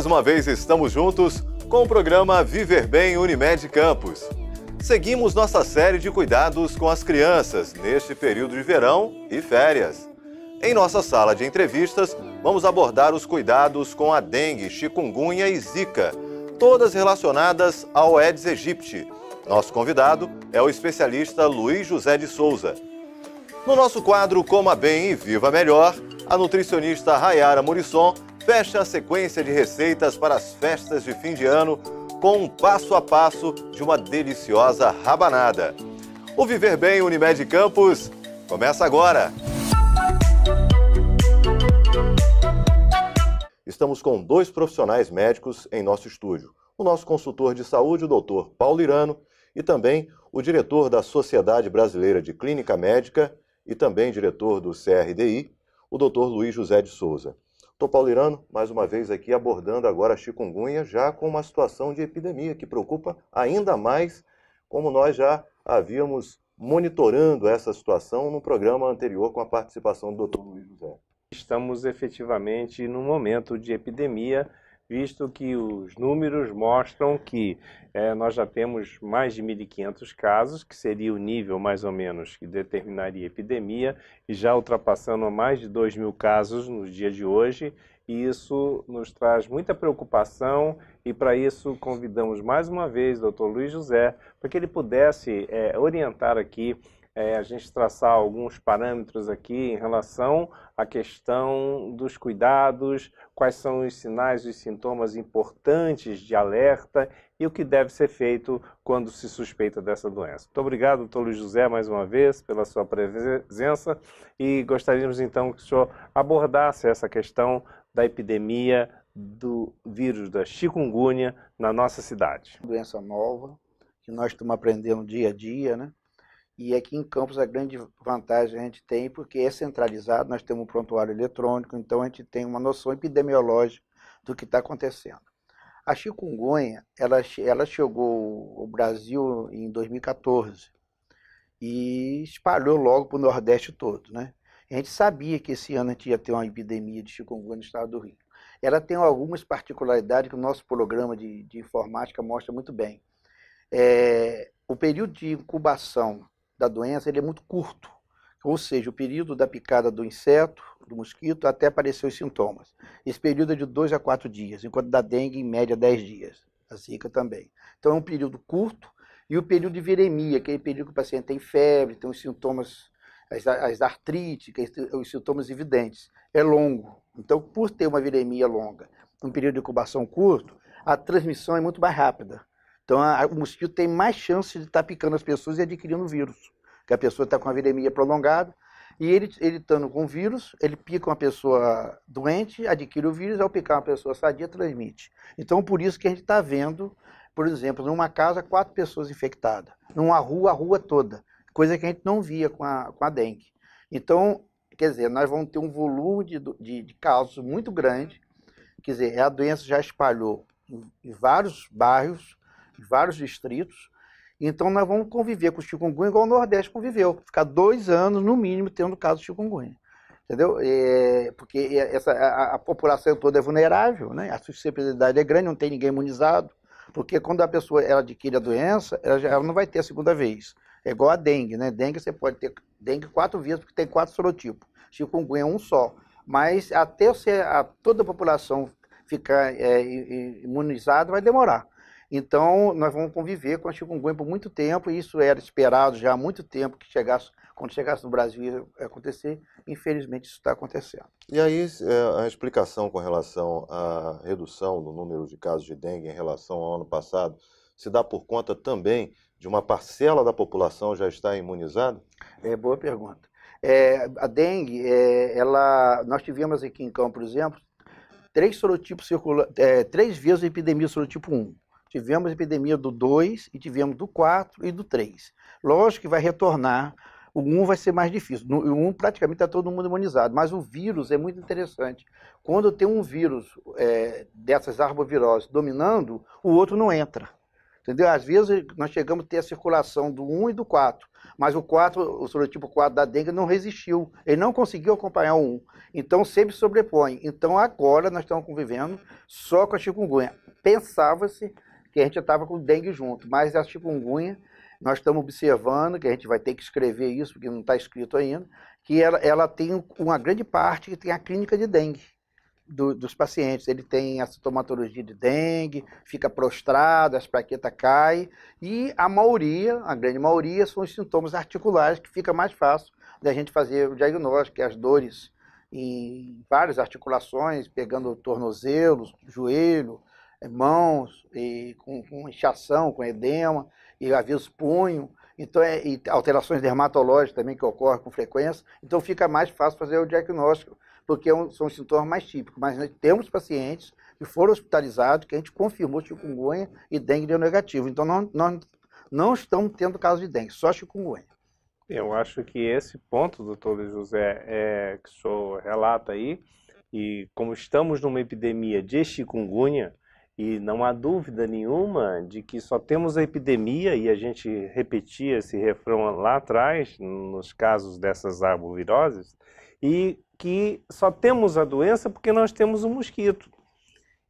Mais uma vez estamos juntos com o programa Viver Bem Unimed Campos. Seguimos nossa série de cuidados com as crianças neste período de verão e férias. Em nossa sala de entrevistas, vamos abordar os cuidados com a dengue, chikungunya e zika, todas relacionadas ao Aedes aegypti. Nosso convidado é o especialista Luiz José de Souza. No nosso quadro Coma Bem e Viva Melhor, a nutricionista Rayara Murisson fecha a sequência de receitas para as festas de fim de ano com um passo a passo de uma deliciosa rabanada. O Viver Bem Unimed Campus começa agora! Estamos com dois profissionais médicos em nosso estúdio. O nosso consultor de saúde, o doutor Paulo Irano, e também o diretor da Sociedade Brasileira de Clínica Médica e também diretor do CRDI, o doutor Luiz José de Souza. Tô paulirano, mais uma vez aqui, abordando agora a chikungunya, já com uma situação de epidemia que preocupa ainda mais, como nós já havíamos monitorando essa situação no programa anterior com a participação do Dr. Luiz José. Estamos efetivamente num momento de epidemia visto que os números mostram que é, nós já temos mais de 1.500 casos, que seria o nível mais ou menos que determinaria a epidemia, e já ultrapassando mais de 2 mil casos no dia de hoje, e isso nos traz muita preocupação e para isso convidamos mais uma vez o Dr. Luiz José para que ele pudesse é, orientar aqui é, a gente traçar alguns parâmetros aqui em relação à questão dos cuidados, quais são os sinais e sintomas importantes de alerta e o que deve ser feito quando se suspeita dessa doença. Muito obrigado, doutor Luiz José, mais uma vez, pela sua presença e gostaríamos então que o senhor abordasse essa questão da epidemia do vírus da chikungunya na nossa cidade. Doença nova que nós estamos aprendendo dia a dia, né? E aqui em Campos a grande vantagem a gente tem, porque é centralizado, nós temos um prontuário eletrônico, então a gente tem uma noção epidemiológica do que está acontecendo. A chikungunya, ela, ela chegou ao Brasil em 2014 e espalhou logo para o Nordeste todo, né? A gente sabia que esse ano a gente ia ter uma epidemia de chikungunya no estado do Rio. Ela tem algumas particularidades que o nosso programa de, de informática mostra muito bem. É, o período de incubação da doença ele é muito curto, ou seja, o período da picada do inseto, do mosquito, até aparecer os sintomas. Esse período é de dois a quatro dias, enquanto da dengue, em média, dez dias. A zika também. Então é um período curto, e o período de viremia, é aquele período que o paciente tem febre, tem os sintomas, as, as artríticas, é os sintomas evidentes. É longo. Então, por ter uma viremia longa, um período de incubação curto, a transmissão é muito mais rápida. Então a, o mosquito tem mais chance de estar tá picando as pessoas e adquirindo vírus. Que a pessoa está com a viremia prolongada e ele, ele estando com vírus, ele pica uma pessoa doente, adquire o vírus, ao picar uma pessoa sadia, transmite. Então por isso que a gente está vendo, por exemplo, numa casa, quatro pessoas infectadas. Numa rua, a rua toda. Coisa que a gente não via com a, com a dengue. Então, quer dizer, nós vamos ter um volume de, de, de casos muito grande. Quer dizer, a doença já espalhou em, em vários bairros, vários distritos. Então nós vamos conviver com o chikungunya igual o Nordeste conviveu, ficar dois anos no mínimo tendo caso de chikungunya. Entendeu? É, porque essa, a, a, população toda é vulnerável, né? a susceptibilidade é grande, não tem ninguém imunizado. Porque quando a pessoa ela adquire a doença, ela, já, ela não vai ter a segunda vez. É igual a dengue, né? Dengue você pode ter dengue quatro vezes, porque tem quatro sorotipos. Chikungunya é um só. Mas até você, a, toda a população ficar é, imunizada, vai demorar. Então, nós vamos conviver com a chikungunya por muito tempo, e isso era esperado já há muito tempo que chegasse, quando chegasse no Brasil ia acontecer. Infelizmente, isso está acontecendo. E aí, é, a explicação com relação à redução do número de casos de dengue em relação ao ano passado se dá por conta também de uma parcela da população já estar imunizada? É boa pergunta. É, a dengue, é, ela, nós tivemos aqui em Campo, por exemplo, três sorotipos circula, é, três vezes a epidemia do sorotipo 1. Tivemos a epidemia do 2 e tivemos do 4 e do 3. Lógico que vai retornar. O 1 vai ser mais difícil. o 1 praticamente está todo mundo imunizado, mas o vírus é muito interessante. Quando tem um vírus é, dessas arboviroses dominando, o outro não entra. Entendeu? Às vezes nós chegamos a ter a circulação do 1 e do 4, mas o 4, o sorotipo 4 da dengue não resistiu, ele não conseguiu acompanhar o 1. Então sempre sobrepõe. Então agora nós estamos convivendo só com a chikungunya. Pensava-se que a gente já estava com dengue junto. Mas a é chikungunya, tipo nós estamos observando, que a gente vai ter que escrever isso, porque não está escrito ainda, que ela, ela tem uma grande parte que tem a clínica de dengue. Do, dos pacientes. Ele tem a sintomatologia de dengue, fica prostrado, as plaquetas caem. E a maioria, a grande maioria, são os sintomas articulares que fica mais fácil da gente fazer o diagnóstico, é as dores em várias articulações, pegando tornozelos, joelho, mãos, e com, com inchação, com edema, e havia os punho. Então, é, e alterações dermatológicas também que ocorrem com frequência. Então, fica mais fácil fazer o diagnóstico, porque é um, são os sintomas mais típicos. Mas nós temos pacientes que foram hospitalizados, que a gente confirmou chikungunya e dengue deu negativo. Então, nós, nós não estamos tendo caso de dengue, só chikungunya. Eu acho que esse ponto, doutor José, é, que o senhor relata aí, e como estamos numa epidemia de chikungunya, e não há dúvida nenhuma de que só temos a epidemia, e a gente repetia esse refrão lá atrás, nos casos dessas arboviroses, e que só temos a doença porque nós temos o um mosquito.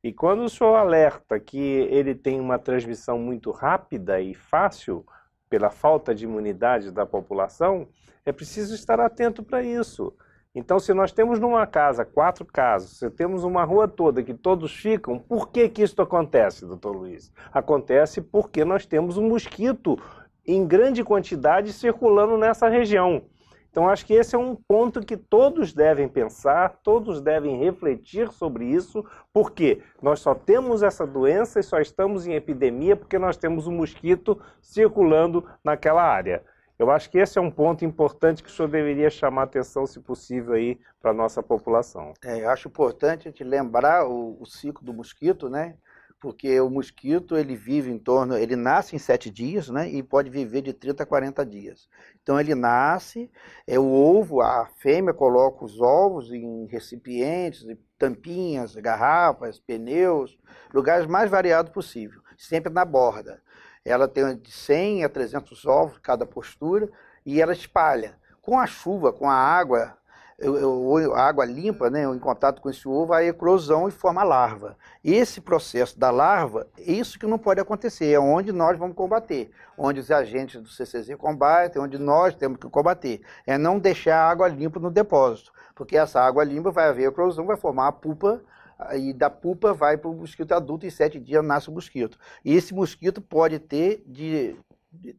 E quando o senhor alerta que ele tem uma transmissão muito rápida e fácil, pela falta de imunidade da população, é preciso estar atento para isso. Então, se nós temos numa casa quatro casos, se temos uma rua toda que todos ficam, por que, que isso acontece, doutor Luiz? Acontece porque nós temos um mosquito em grande quantidade circulando nessa região. Então, acho que esse é um ponto que todos devem pensar, todos devem refletir sobre isso, porque nós só temos essa doença e só estamos em epidemia porque nós temos um mosquito circulando naquela área. Eu acho que esse é um ponto importante que o senhor deveria chamar atenção, se possível, aí para a nossa população. É, eu acho importante a gente lembrar o, o, ciclo do mosquito, né? Porque o mosquito, ele vive em torno, ele nasce em sete dias, né? E pode viver de 30 a 40 dias. Então, ele nasce, é o ovo, a fêmea coloca os ovos em recipientes, tampinhas, garrafas, pneus, lugares mais variados possível, sempre na borda. Ela tem de 100 a 300 ovos cada postura e ela espalha. Com a chuva, com a água, eu, eu, a água limpa, né, em contato com esse ovo, a eclosão e forma larva. Esse processo da larva, isso que não pode acontecer, é onde nós vamos combater, onde os agentes do CCZ combatem, onde nós temos que combater. É não deixar a água limpa no depósito, porque essa água limpa vai haver eclosão, vai formar a pupa e da pupa vai para o mosquito adulto, em sete dias nasce o mosquito. E esse mosquito pode ter de, de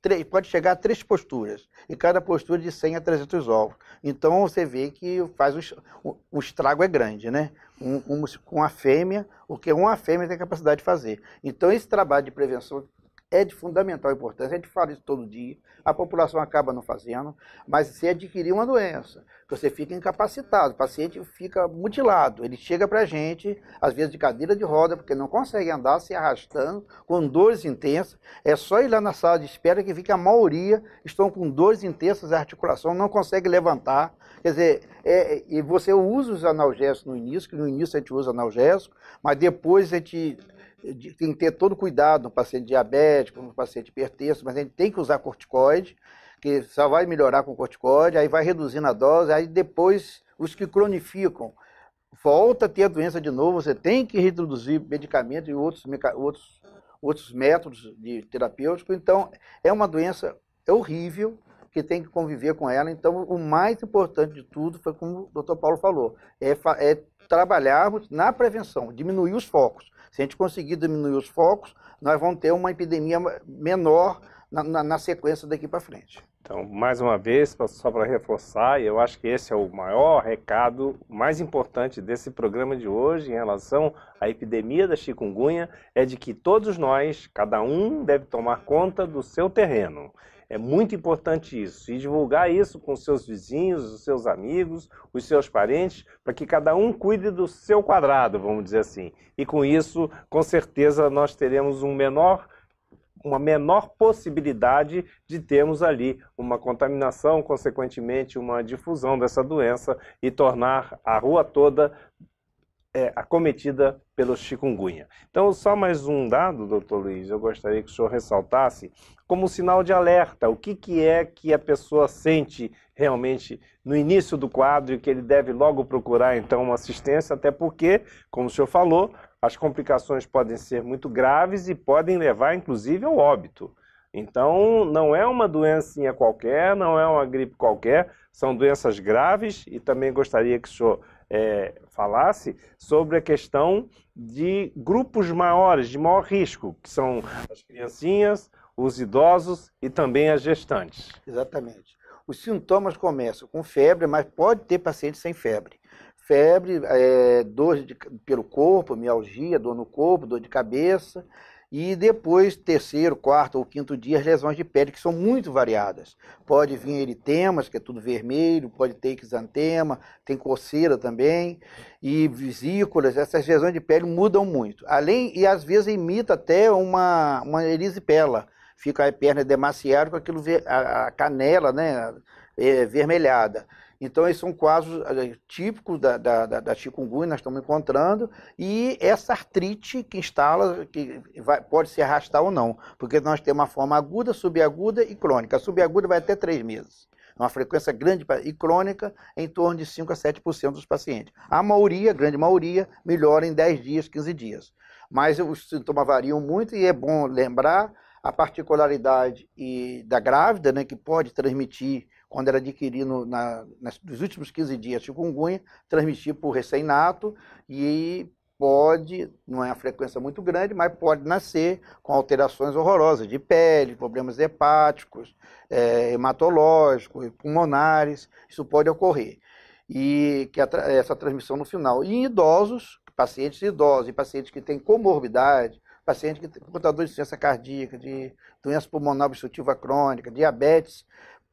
três pode chegar a três posturas, e cada postura de 100 a 300 ovos. Então você vê que faz o, o estrago é grande, né? Um, um, com a fêmea, o que uma fêmea tem capacidade de fazer. Então esse trabalho de prevenção é de fundamental importância. A gente fala isso todo dia, a população acaba não fazendo, mas se adquirir uma doença, você fica incapacitado, o paciente fica mutilado. Ele chega para a gente, às vezes de cadeira de roda, porque não consegue andar, se arrastando, com dores intensas. É só ir lá na sala de espera que fica a maioria estão com dores intensas, a articulação não consegue levantar. Quer dizer, é, e você usa os analgésicos no início, que no início a gente usa analgésico, mas depois a gente tem que ter todo cuidado no paciente diabético, no paciente hipertenso, mas a gente tem que usar corticoide, que só vai melhorar com corticoide, aí vai reduzindo a dose, aí depois os que cronificam volta a ter a doença de novo, você tem que reintroduzir medicamentos e outros, outros, outros métodos de terapêutico. Então, é uma doença horrível que tem que conviver com ela. Então, o mais importante de tudo foi como o doutor Paulo falou, é, é trabalharmos na prevenção, diminuir os focos. Se a gente conseguir diminuir os focos, nós vamos ter uma epidemia menor na, na, na sequência daqui para frente. Então, mais uma vez, só para reforçar, eu acho que esse é o maior recado, mais importante desse programa de hoje em relação à epidemia da chikungunya, é de que todos nós, cada um, deve tomar conta do seu terreno. É muito importante isso. E divulgar isso com seus vizinhos, os seus amigos, os seus parentes, para que cada um cuide do seu quadrado, vamos dizer assim. E com isso, com certeza, nós teremos um menor uma menor possibilidade de termos ali uma contaminação, consequentemente uma difusão dessa doença e tornar a rua toda é, acometida pelo chikungunya. Então, só mais um dado, doutor Luiz, eu gostaria que o senhor ressaltasse como sinal de alerta. O que, que é que a pessoa sente realmente no início do quadro e que ele deve logo procurar, então, uma assistência, até porque, como o senhor falou, as complicações podem ser muito graves e podem levar, inclusive, ao óbito. Então, não é uma doencinha qualquer, não é uma gripe qualquer, são doenças graves e também gostaria que o senhor é, falasse sobre a questão de grupos maiores, de maior risco, que são as criancinhas, os idosos e também as gestantes. Exatamente. Os sintomas começam com febre, mas pode ter paciente sem febre. Febre, é, dor de, pelo corpo, mialgia, dor no corpo, dor de cabeça, e depois, terceiro, quarto ou quinto dia, as lesões de pele, que são muito variadas. Pode vir eritemas, que é tudo vermelho, pode ter exantema, tem coceira também, e vesículas, essas lesões de pele mudam muito. Além, e às vezes imita até uma, uma erisipela, fica a perna demasiado com aquilo, a canela né, é, vermelhada. Então, esses são casos eh, típicos da, da, da, da chikungunya, nós estamos encontrando, e essa artrite que instala, que vai, pode se arrastar ou não, porque nós temos uma forma aguda, subaguda e crônica. A subaguda vai até três meses é uma frequência grande e crônica, em torno de 5 a 7% dos pacientes. A maioria, a grande maioria, melhora em 10 dias, 15 dias. Mas os sintomas variam muito e é bom lembrar a particularidade e da grávida, né, que pode transmitir quando era adquirido na, nos últimos 15 dias chikungunya, transmitir por recém-nato e pode, não é uma frequência muito grande, mas pode nascer com alterações horrorosas de pele, problemas hepáticos, é, hematológicos, pulmonares, isso pode ocorrer. E que a, essa transmissão no final. E em idosos, pacientes idosos e pacientes que têm comorbidade, pacientes que têm portadores de doença cardíaca, de doença pulmonar obstrutiva crônica, diabetes,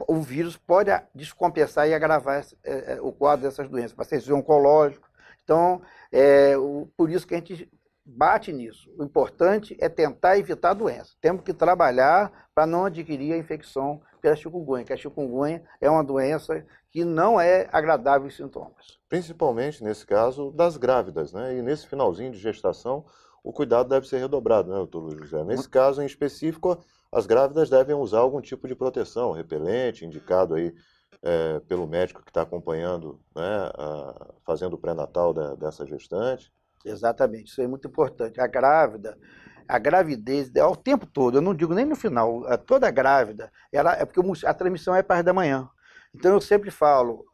o vírus pode descompensar e agravar é, é, o quadro dessas doenças, pacientes oncológicos. Então, é, o, por isso que a gente bate nisso. O importante é tentar evitar a doença. Temos que trabalhar para não adquirir a infecção pela chikungunya, que a chikungunya é uma doença que não é agradável os sintomas. Principalmente, nesse caso, das grávidas, né? E nesse finalzinho de gestação, o cuidado deve ser redobrado, né, doutor José? Nesse caso, em específico, as grávidas devem usar algum tipo de proteção, repelente, indicado aí é, pelo médico que está acompanhando, né, a, fazendo o pré-natal dessa gestante. Exatamente, isso é muito importante. A grávida, a gravidez, ao tempo todo, eu não digo nem no final, toda grávida, ela é porque a transmissão é parte da manhã. Então eu sempre falo,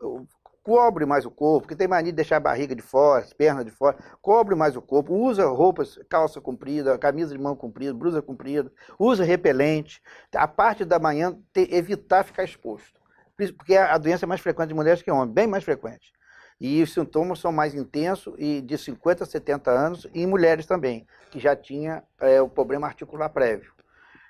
cobre mais o corpo, que tem mania de deixar a barriga de fora, as pernas de fora, cobre mais o corpo, usa roupas, calça comprida, camisa de mão comprida, blusa comprida, usa repelente. A parte da manhã evitar ficar exposto, porque é a doença é mais frequente em mulheres que em homens, bem mais frequente. E os sintomas são mais intensos e de 50 a 70 anos e em mulheres também, que já tinha é, o problema articular prévio.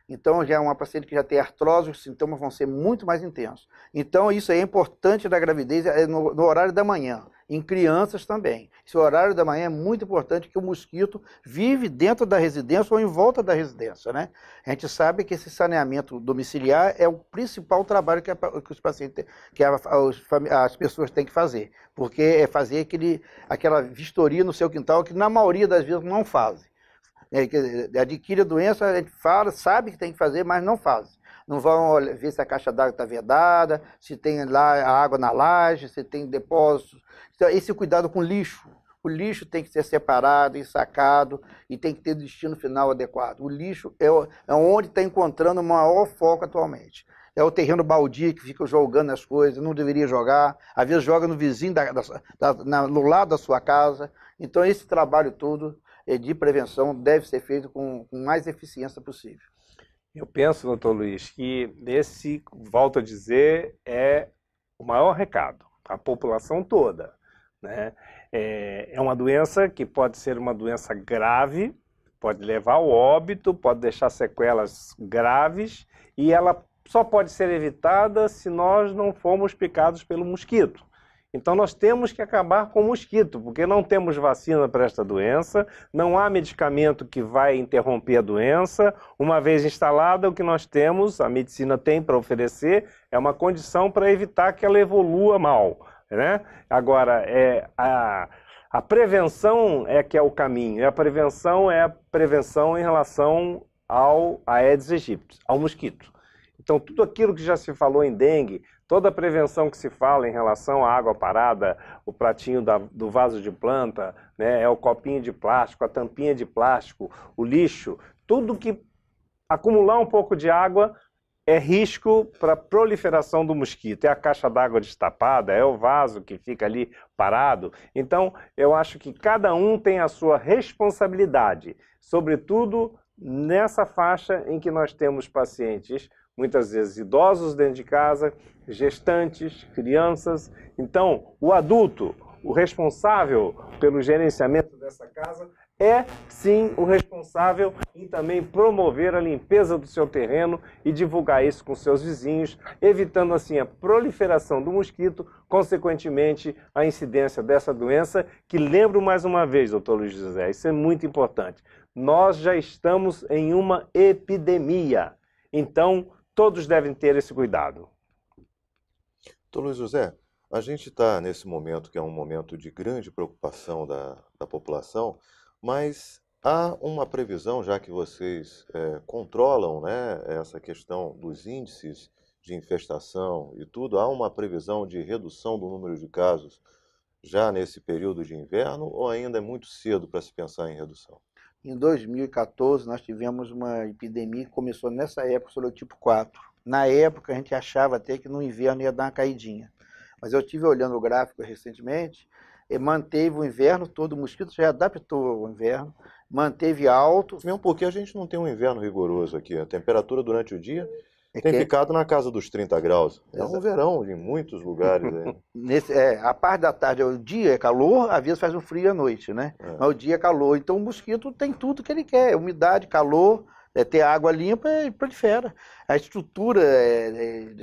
Então, já é uma paciente que já tem artrose, os sintomas vão ser muito mais intensos. Então, isso é importante da gravidez é no, no, horário da manhã, em crianças também. Esse horário da manhã é muito importante que o mosquito vive dentro da residência ou em volta da residência, né? A gente sabe que esse saneamento domiciliar é o principal trabalho que, a, que os pacientes, que a, os, as pessoas têm que fazer, porque é fazer aquele, aquela vistoria no seu quintal que na maioria das vezes não fazem. É, adquire a doença, a gente fala, sabe que tem que fazer, mas não faz. Não vão ver se a caixa d'água está vedada, se tem lá a água na laje, se tem depósito. Então, esse cuidado com lixo. O lixo tem que ser separado e sacado e tem que ter destino final adequado. O lixo é, é onde está encontrando o maior foco atualmente é o terreno baldio que fica jogando as coisas, não deveria jogar, às vezes joga no vizinho, da, da, da, na, no lado da sua casa. Então, esse trabalho todo eh, de prevenção deve ser feito com, com mais eficiência possível. Eu penso, doutor Luiz, que esse, volto a dizer, é o maior recado, a população toda. Né? É, é uma doença que pode ser uma doença grave, pode levar ao óbito, pode deixar sequelas graves e ela só pode ser evitada se nós não formos picados pelo mosquito. Então nós temos que acabar com o mosquito, porque não temos vacina para esta doença, não há medicamento que vai interromper a doença. Uma vez instalada, o que nós temos, a medicina tem para oferecer, é uma condição para evitar que ela evolua mal. Né? Agora, é, a, a prevenção é que é o caminho, a prevenção é a prevenção em relação ao Aedes aegypti, ao mosquito. Então, tudo aquilo que já se falou em dengue, Toda a prevenção que se fala em relação à água parada, o pratinho da, do vaso de planta, né, é o copinho de plástico, a tampinha de plástico, o lixo, tudo que acumular um pouco de água é risco para proliferação do mosquito. É a caixa d'água destapada, é o vaso que fica ali parado. Então, eu acho que cada um tem a sua responsabilidade, sobretudo nessa faixa em que nós temos pacientes muitas vezes idosos dentro de casa, gestantes, crianças. Então, o adulto, o responsável pelo gerenciamento dessa casa, é sim o responsável em também promover a limpeza do seu terreno e divulgar isso com seus vizinhos, evitando assim a proliferação do mosquito, consequentemente a incidência dessa doença, que lembro mais uma vez, doutor Luiz José, isso é muito importante. Nós já estamos em uma epidemia. Então, Todos devem ter esse cuidado. Doutor então, Luiz José, a gente está nesse momento que é um momento de grande preocupação da, da população, mas há uma previsão, já que vocês é, controlam né, essa questão dos índices de infestação e tudo, há uma previsão de redução do número de casos já nesse período de inverno ou ainda é muito cedo para se pensar em redução? Em 2014, nós tivemos uma epidemia que começou nessa época, tipo 4. Na época, a gente achava até que no inverno ia dar uma caidinha. Mas eu tive olhando o gráfico recentemente, manteve o inverno todo, o mosquito já adaptou ao inverno, manteve alto. Mesmo porque a gente não tem um inverno rigoroso aqui. A temperatura durante o dia é tem que... É ficado na casa dos 30 graus. É um verão em muitos lugares. Nesse, é, a parte da tarde, é o dia é calor, às vezes faz um frio à noite, né? É. Mas o dia é calor. Então o mosquito tem tudo que ele quer: é umidade, calor, é, ter água limpa e prolifera. A estrutura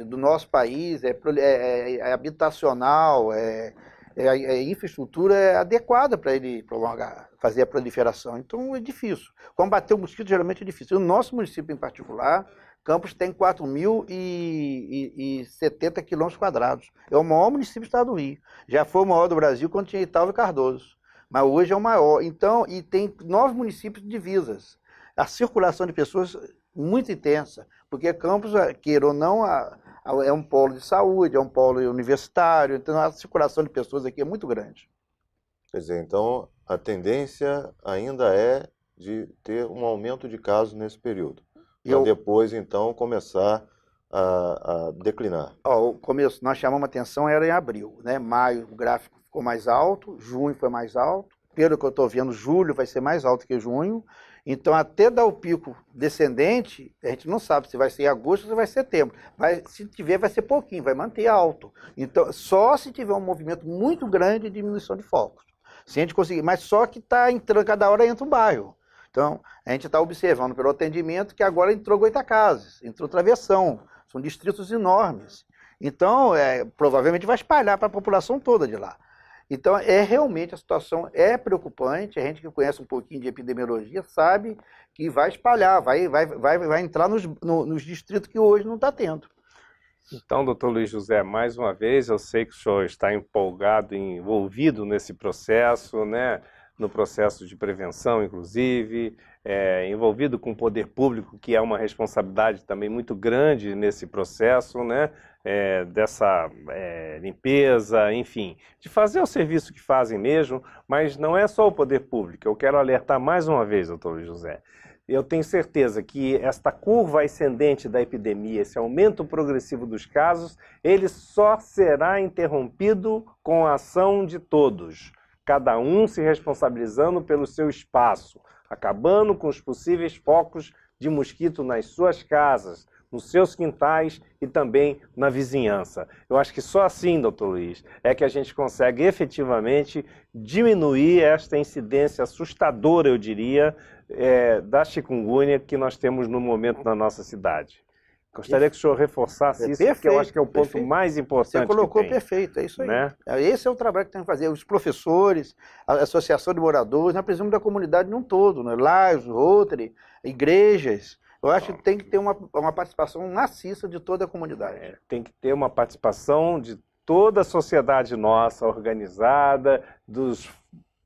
do nosso país é, habitacional, é, a infraestrutura adequada para ele prolongar, fazer a proliferação. Então é difícil. Combater o mosquito geralmente é difícil. O nosso município em particular Campos tem 4.070 quilômetros quadrados. É o maior município do estado do Rio. Já foi o maior do Brasil quando tinha Itália e Cardoso. Mas hoje é o maior. Então, e tem nove municípios de divisas. A circulação de pessoas muito intensa, porque Campos, é, queira ou não, é um polo de saúde, é um polo universitário, então a circulação de pessoas aqui é muito grande. Quer dizer, então a tendência ainda é de ter um aumento de casos nesse período. Eu... Para depois, então, começar a, a declinar. Ó, o começo, nós chamamos atenção, era em abril, né? Maio o gráfico ficou mais alto, junho foi mais alto, pelo que eu estou vendo, julho vai ser mais alto que junho. Então, até dar o pico descendente, a gente não sabe se vai ser agosto ou se vai ser setembro. Vai, se tiver, vai ser pouquinho, vai manter alto. Então, só se tiver um movimento muito grande de diminuição de focos. Se a gente conseguir, mas só que está entrando, cada hora entra um bairro. Então, a gente está observando pelo atendimento que agora entrou Goitacazes, entrou Travessão, são distritos enormes. Então, é, provavelmente vai espalhar para a população toda de lá. Então, é realmente a situação é preocupante. A gente que conhece um pouquinho de epidemiologia sabe que vai espalhar, vai, vai, vai, vai entrar nos, no, nos distritos que hoje não está tendo. Então, doutor Luiz José, mais uma vez, eu sei que o senhor está empolgado, envolvido nesse processo, né? no processo de prevenção, inclusive, é, envolvido com o poder público, que é uma responsabilidade também muito grande nesse processo, né? É, dessa é, limpeza, enfim, de fazer o serviço que fazem mesmo, mas não é só o poder público. Eu quero alertar mais uma vez, doutor José. Eu tenho certeza que esta curva ascendente da epidemia, esse aumento progressivo dos casos, ele só será interrompido com a ação de todos cada um se responsabilizando pelo seu espaço, acabando com os possíveis focos de mosquito nas suas casas, nos seus quintais e também na vizinhança. Eu acho que só assim, doutor Luiz, é que a gente consegue efetivamente diminuir esta incidência assustadora, eu diria, é, da chikungunya que nós temos no momento na nossa cidade. Gostaria que o senhor reforçasse é isso, perfeito, porque eu acho que é o ponto perfeito. mais importante. Você colocou que tem, perfeito, é isso aí. Né? Esse é o trabalho que tem que fazer. Os professores, a associação de moradores, nós precisamos da comunidade num todo, né? Lares, Rotary, igrejas. Eu acho que tem que ter uma, uma participação maciça de toda a comunidade. É, tem que ter uma participação de toda a sociedade nossa organizada, dos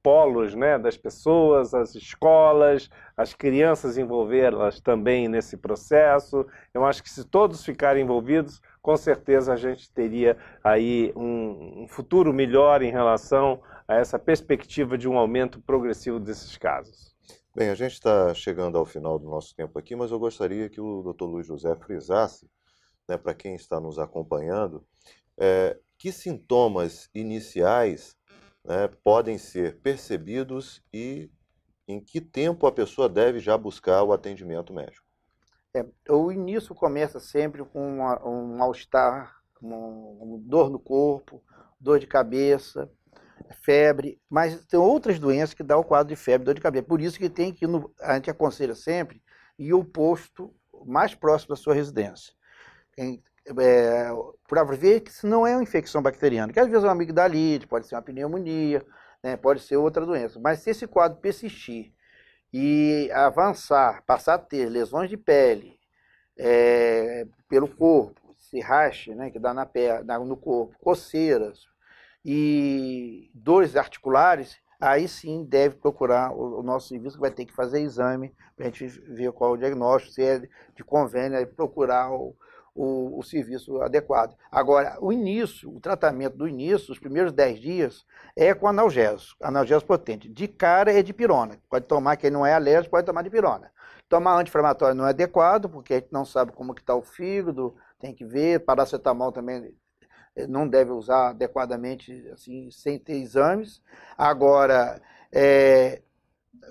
polos né, das pessoas, as escolas, as crianças envolvê-las também nesse processo. Eu acho que se todos ficarem envolvidos, com certeza a gente teria aí um, um futuro melhor em relação a essa perspectiva de um aumento progressivo desses casos. Bem, a gente está chegando ao final do nosso tempo aqui, mas eu gostaria que o Dr. Luiz José frisasse, né, para quem está nos acompanhando, é, que sintomas iniciais né, podem ser percebidos e em que tempo a pessoa deve já buscar o atendimento médico? É, o início começa sempre com uma, um mal-estar, uma dor no corpo, dor de cabeça, febre, mas tem outras doenças que dão o quadro de febre, dor de cabeça. Por isso que tem que no, a gente aconselha sempre ir ao posto mais próximo da sua residência é, para ver que se não é uma infecção bacteriana, que às vezes é uma amigdalite, pode ser uma pneumonia, né, pode ser outra doença. Mas se esse quadro persistir e avançar, passar a ter lesões de pele é, pelo corpo, se rache, né, que dá na perna, no corpo, coceiras e dores articulares, aí sim deve procurar o, o nosso serviço, que vai ter que fazer exame para a gente ver qual é o diagnóstico, se é de convênio, aí procurar o o, o, serviço adequado. Agora, o início, o tratamento do início, os primeiros 10 dias, é com analgésico, analgésico potente. De cara é de pirona. Pode tomar, quem não é alérgico pode tomar de pirona. Tomar anti-inflamatório não é adequado, porque a gente não sabe como que está o fígado, tem que ver, paracetamol também eh, não deve usar adequadamente, assim, sem ter exames. Agora, é,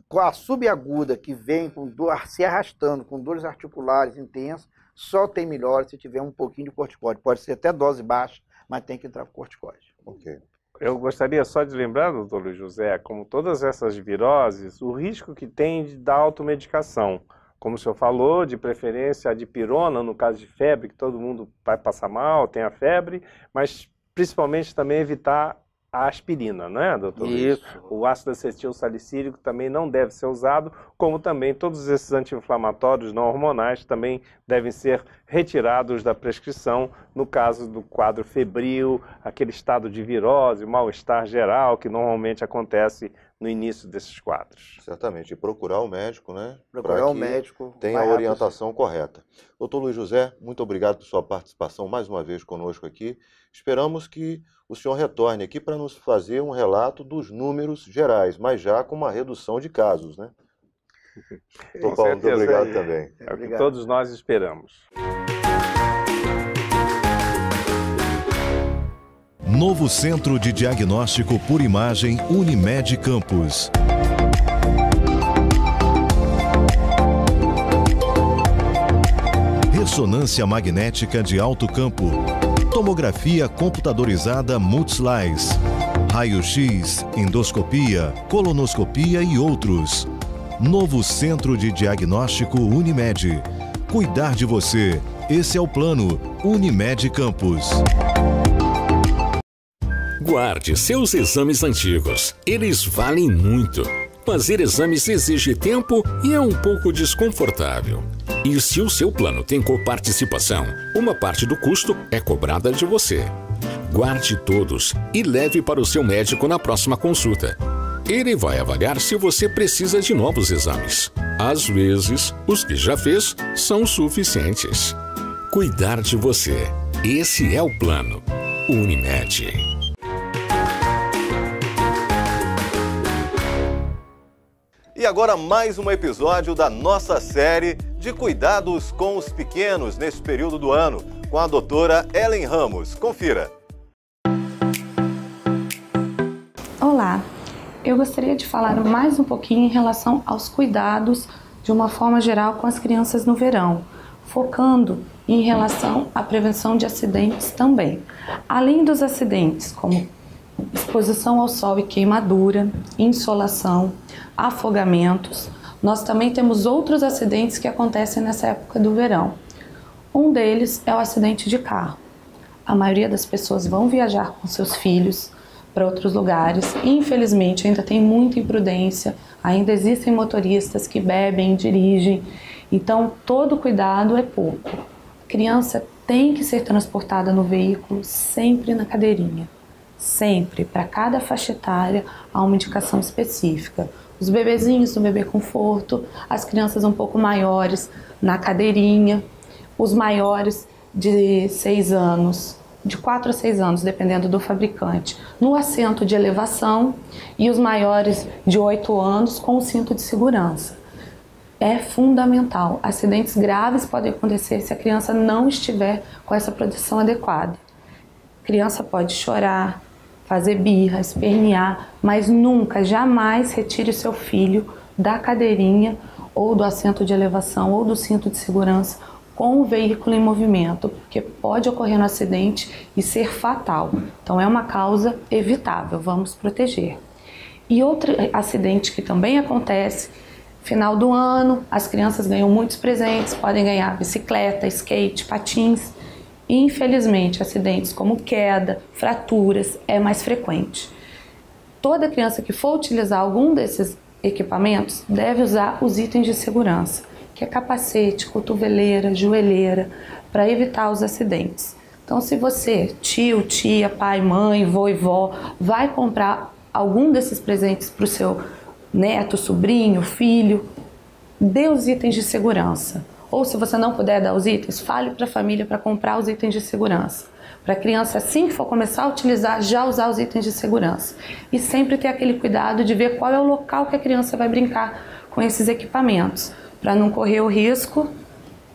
com a subaguda que vem com dor, se arrastando, com dores articulares intensas, só tem melhor se tiver um pouquinho de corticoide. Pode ser até dose baixa, mas tem que entrar com corticoide. Ok. Eu gostaria só de lembrar, doutor Luiz José, como todas essas viroses, o risco que tem da automedicação. Como o senhor falou, de preferência a dipirona, no caso de febre, que todo mundo vai passar mal, tem a febre, mas principalmente também evitar a aspirina, né, doutor? Isso. O ácido acetil salicílico também não deve ser usado, como também todos esses anti-inflamatórios não hormonais também devem ser retirados da prescrição no caso do quadro febril, aquele estado de virose, mal-estar geral que normalmente acontece no início desses quadros. Certamente, e procurar o médico, né? Procurar o médico. Tem a orientação correta. Doutor Luiz José, muito obrigado por sua participação mais uma vez conosco aqui. Esperamos que o senhor retorne aqui para nos fazer um relato dos números gerais, mas já com uma redução de casos, né? Doutor muito obrigado também. É o que todos nós esperamos. Novo Centro de Diagnóstico por Imagem Unimed Campus. Ressonância magnética de alto campo. Tomografia computadorizada Multislice. Raio-X, endoscopia, colonoscopia e outros. Novo Centro de Diagnóstico Unimed. Cuidar de você. Esse é o plano Unimed Campus. Guarde seus exames antigos. Eles valem muito. Fazer exames exige tempo e é um pouco desconfortável. E se o seu plano tem coparticipação, uma parte do custo é cobrada de você. Guarde todos e leve para o seu médico na próxima consulta. Ele vai avaliar se você precisa de novos exames. Às vezes, os que já fez são suficientes. Cuidar de você. Esse é o plano. Unimed. E agora mais um episódio da nossa série de cuidados com os pequenos neste período do ano, com a doutora Ellen Ramos. Confira. Olá, eu gostaria de falar mais um pouquinho em relação aos cuidados de uma forma geral com as crianças no verão, focando em relação à prevenção de acidentes também. Além dos acidentes como exposição ao sol e queimadura, insolação, afogamentos. Nós também temos outros acidentes que acontecem nessa época do verão. Um deles é o acidente de carro. A maioria das pessoas vão viajar com seus filhos para outros lugares. Infelizmente, ainda tem muita imprudência, ainda existem motoristas que bebem, dirigem. Então, todo cuidado é pouco. A criança tem que ser transportada no veículo sempre na cadeirinha. Sempre, para cada faixa etária, há uma indicação específica. Os bebezinhos no bebê conforto, as crianças um pouco maiores na cadeirinha, os maiores de 6 anos, de 4 a 6 anos, dependendo do fabricante, no assento de elevação e os maiores de 8 anos com o cinto de segurança. É fundamental. Acidentes graves podem acontecer se a criança não estiver com essa proteção adequada. A criança pode chorar, fazer birra, espernear, mas nunca, jamais retire seu filho da cadeirinha ou do assento de elevação ou do cinto de segurança com o veículo em movimento, porque pode ocorrer um acidente e ser fatal. Então é uma causa evitável, vamos proteger. E outro acidente que também acontece, final do ano, as crianças ganham muitos presentes, podem ganhar bicicleta, skate, patins. Infelizmente, acidentes como queda, fraturas é mais frequente. Toda criança que for utilizar algum desses equipamentos deve usar os itens de segurança, que é capacete, cotoveleira, joelheira, para evitar os acidentes. Então, se você, tio, tia, pai, mãe, vovó, vai comprar algum desses presentes para o seu neto, sobrinho, filho, dê os itens de segurança. Ou se você não puder dar os itens, fale para a família para comprar os itens de segurança. Para a criança, assim que for começar a utilizar, já usar os itens de segurança. E sempre ter aquele cuidado de ver qual é o local que a criança vai brincar com esses equipamentos, para não correr o risco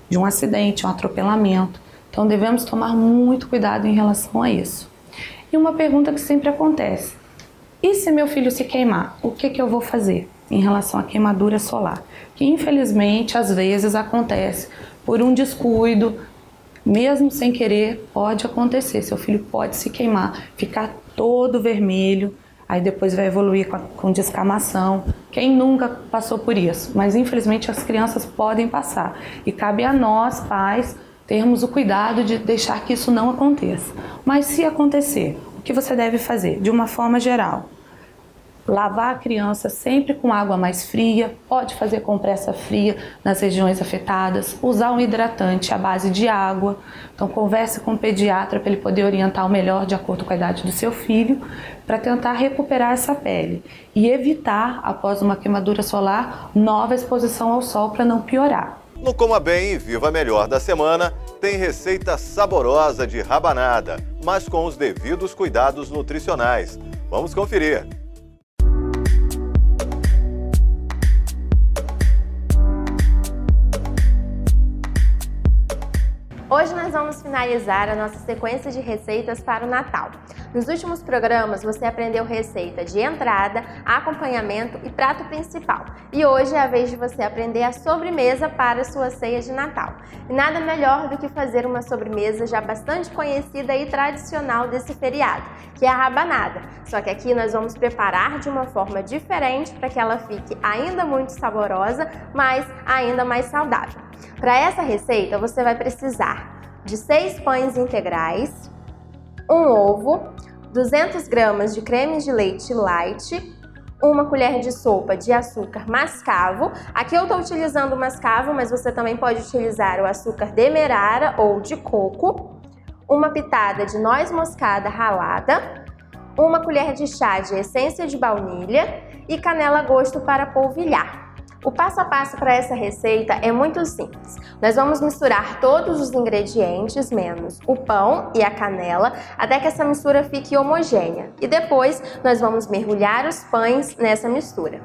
de um acidente, um atropelamento. Então devemos tomar muito cuidado em relação a isso. E uma pergunta que sempre acontece: e se meu filho se queimar, o que, que eu vou fazer? em relação à queimadura solar, que infelizmente às vezes acontece por um descuido, mesmo sem querer, pode acontecer. Seu filho pode se queimar, ficar todo vermelho, aí depois vai evoluir com, a, com descamação. Quem nunca passou por isso? Mas infelizmente as crianças podem passar e cabe a nós, pais, termos o cuidado de deixar que isso não aconteça. Mas se acontecer, o que você deve fazer? De uma forma geral, Lavar a criança sempre com água mais fria, pode fazer compressa fria nas regiões afetadas, usar um hidratante à base de água. Então converse com o pediatra para ele poder orientar o melhor de acordo com a idade do seu filho, para tentar recuperar essa pele e evitar após uma queimadura solar nova exposição ao sol para não piorar. No Coma Bem e Viva Melhor da semana tem receita saborosa de rabanada, mas com os devidos cuidados nutricionais. Vamos conferir. Hoje nós vamos finalizar a nossa sequência de receitas para o Natal. Nos últimos programas você aprendeu receita de entrada, acompanhamento e prato principal. E hoje é a vez de você aprender a sobremesa para a sua ceia de Natal. E nada melhor do que fazer uma sobremesa já bastante conhecida e tradicional desse feriado, que é a rabanada. Só que aqui nós vamos preparar de uma forma diferente para que ela fique ainda muito saborosa, mas ainda mais saudável. Para essa receita, você vai precisar de 6 pães integrais, um ovo, 200 gramas de creme de leite light, uma colher de sopa de açúcar mascavo. Aqui eu estou utilizando o mascavo, mas você também pode utilizar o açúcar demerara ou de coco. Uma pitada de noz moscada ralada. Uma colher de chá de essência de baunilha e canela a gosto para polvilhar. O passo a passo para essa receita é muito simples. Nós vamos misturar todos os ingredientes, menos o pão e a canela, até que essa mistura fique homogênea. E depois nós vamos mergulhar os pães nessa mistura.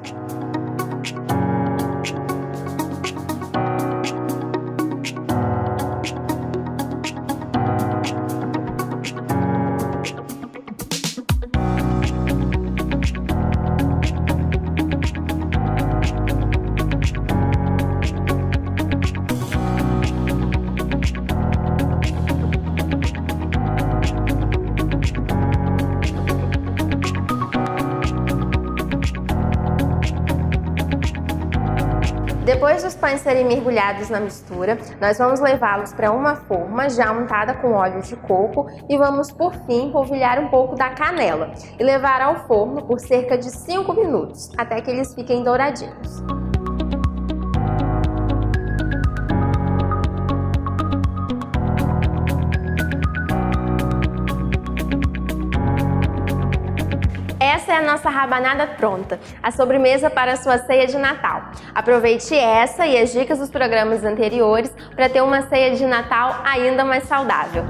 serem mergulhados na mistura, nós vamos levá-los para uma forma já untada com óleo de coco e vamos por fim polvilhar um pouco da canela e levar ao forno por cerca de 5 minutos, até que eles fiquem douradinhos. essa é a nossa rabanada pronta, a sobremesa para a sua ceia de Natal. Aproveite essa e as dicas dos programas anteriores para ter uma ceia de Natal ainda mais saudável.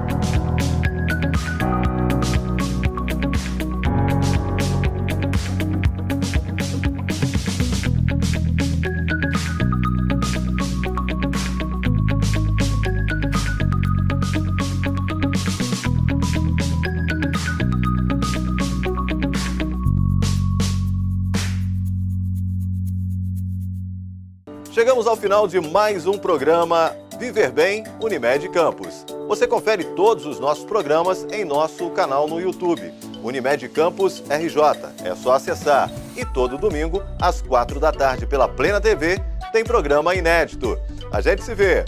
Chegamos ao final de mais um programa Viver Bem Unimed Campus. Você confere todos os nossos programas em nosso canal no YouTube, Unimed Campus RJ. É só acessar. E todo domingo, às quatro da tarde, pela Plena TV, tem programa inédito. A gente se vê!